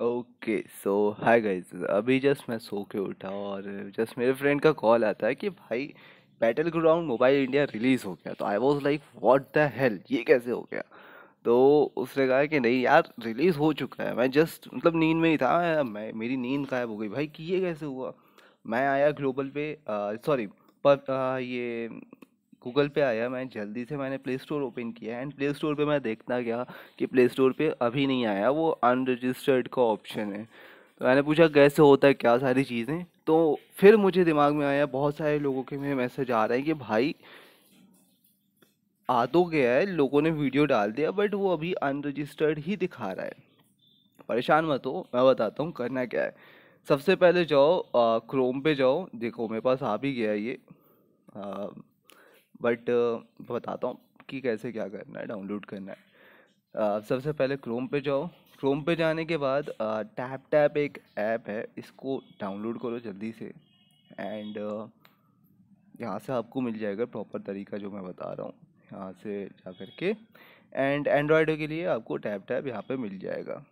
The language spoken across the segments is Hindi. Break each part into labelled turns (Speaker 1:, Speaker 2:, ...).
Speaker 1: ओके सो हाय गाइस अभी जस्ट मैं सो के उठा और जस्ट मेरे फ्रेंड का कॉल आता है कि भाई battle ground mobile India release हो गया तो I was like what the hell ये कैसे हो गया तो उसने कहा कि नहीं यार रिलीज़ हो चुका है मैं जस्ट मतलब नींद में ही था मैं मेरी नींद गायब हो गई भाई कि ये कैसे हुआ मैं आया ग्लोबल पे सॉरी पर आ, ये गूगल पे आया मैं जल्दी से मैंने प्ले स्टोर ओपन किया एंड प्ले स्टोर पे मैं देखता गया कि प्ले स्टोर पे अभी नहीं आया वो अनरजिस्टर्ड का ऑप्शन है तो मैंने पूछा कैसे होता है क्या सारी चीज़ें तो फिर मुझे दिमाग में आया बहुत सारे लोगों के मेरे मैसेज आ रहे हैं कि भाई आ तो गया है लोगों ने वीडियो डाल दिया बट वो अभी अनरजिस्टर्ड ही दिखा रहा है परेशान मत हो मैं बताता हूँ करना क्या है सबसे पहले जाओ क्रोम पे जाओ देखो मेरे पास आ भी गया ये आ, बट बताता हूँ कि कैसे क्या करना है डाउनलोड करना है सबसे पहले क्रोम पे जाओ क्रोम पे जाने के बाद टैप टैप एक ऐप है इसको डाउनलोड करो जल्दी से एंड यहाँ से आपको मिल जाएगा प्रॉपर तरीका जो मैं बता रहा हूँ यहाँ से जा कर के एंड एंड्रॉयड के लिए आपको टैप टैप यहाँ पे मिल जाएगा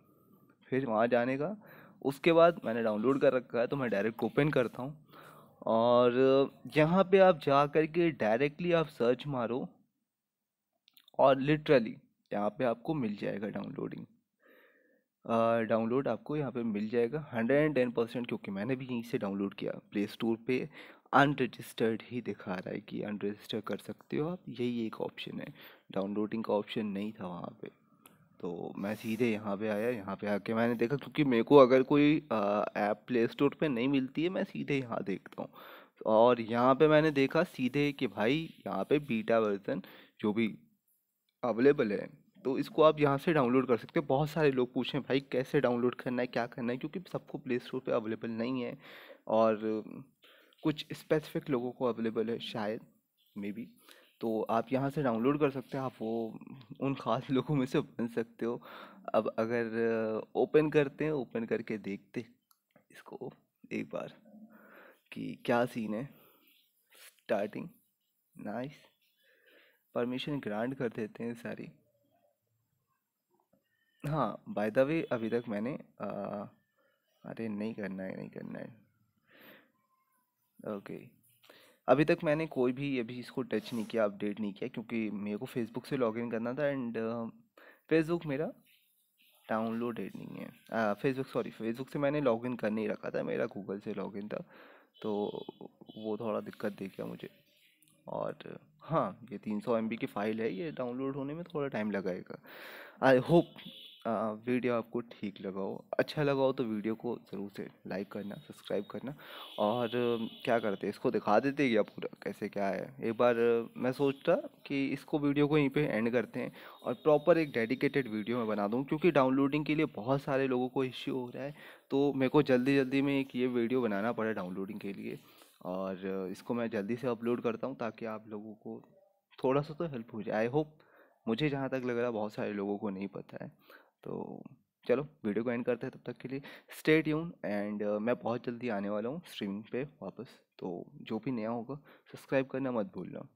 Speaker 1: फिर वहाँ जाने का उसके बाद मैंने डाउनलोड कर रखा है तो मैं डायरेक्ट ओपन करता हूँ और यहाँ पे आप जा कर के डायरेक्टली आप सर्च मारो और लिटरली यहाँ पे आपको मिल जाएगा डाउनलोडिंग डाउनलोड uh, आपको यहाँ पे मिल जाएगा हंड्रेड एंड टेन परसेंट क्योंकि मैंने भी यहीं से डाउनलोड किया प्ले स्टोर पे अनरजिस्टर्ड ही दिखा रहा है कि अनरजिस्टर कर सकते हो आप यही एक ऑप्शन है डाउनलोडिंग का ऑप्शन नहीं था वहाँ पे तो मैं सीधे यहाँ पे आया यहाँ पे आके मैंने देखा क्योंकि मेरे को अगर कोई ऐप प्ले स्टोर पे नहीं मिलती है मैं सीधे यहाँ देखता हूँ और यहाँ पे मैंने देखा सीधे कि भाई यहाँ पे बीटा वर्जन जो भी अवेलेबल है तो इसको आप यहाँ से डाउनलोड कर सकते हो बहुत सारे लोग पूछें भाई कैसे डाउनलोड करना है क्या करना है क्योंकि सबको प्ले स्टोर पर अवेलेबल नहीं है और कुछ स्पेसिफिक लोगों को अवेलेबल है शायद मे बी तो आप यहाँ से डाउनलोड कर सकते हैं आप वो उन ख़ास लोगों में से बन सकते हो अब अगर ओपन करते हैं ओपन करके देखते इसको एक बार कि क्या सीन है स्टार्टिंग नाइस परमिशन ग्रांट कर देते हैं सारी हाँ बाय द वे अभी तक मैंने आ, अरे नहीं करना है नहीं करना है ओके अभी तक मैंने कोई भी अभी इसको टच नहीं किया अपडेट नहीं किया क्योंकि मेरे को फेसबुक से लॉगिन करना था एंड फेसबुक मेरा डाउनलोडेड नहीं है फेसबुक सॉरी फेसबुक से मैंने लॉगिन कर नहीं रखा था मेरा गूगल से लॉगिन था तो वो थोड़ा दिक्कत दे गया मुझे और हाँ ये तीन सौ एम की फ़ाइल है ये डाउनलोड होने में थोड़ा टाइम लगाएगा आई होप वीडियो आपको ठीक लगा हो अच्छा लगा हो तो वीडियो को ज़रूर से लाइक करना सब्सक्राइब करना और क्या करते हैं इसको दिखा देते क्या पूरा कैसे क्या है एक बार मैं सोचता कि इसको वीडियो को यहीं पे एंड करते हैं और प्रॉपर एक डेडिकेटेड वीडियो मैं बना दूँ क्योंकि डाउनलोडिंग के लिए बहुत सारे लोगों को इश्यू हो रहा है तो मेरे को जल्दी जल्दी में एक ये वीडियो बनाना पड़ा डाउनलोडिंग के लिए और इसको मैं जल्दी से अपलोड करता हूँ ताकि आप लोगों को थोड़ा सा तो हेल्प हो जाए आई होप मुझे जहाँ तक लग रहा है बहुत सारे लोगों को नहीं पता है तो चलो वीडियो को एंड करते हैं तब तक के लिए स्टेट यून एंड मैं बहुत जल्दी आने वाला हूँ स्ट्रीमिंग पे वापस तो जो भी नया होगा सब्सक्राइब करना मत भूलना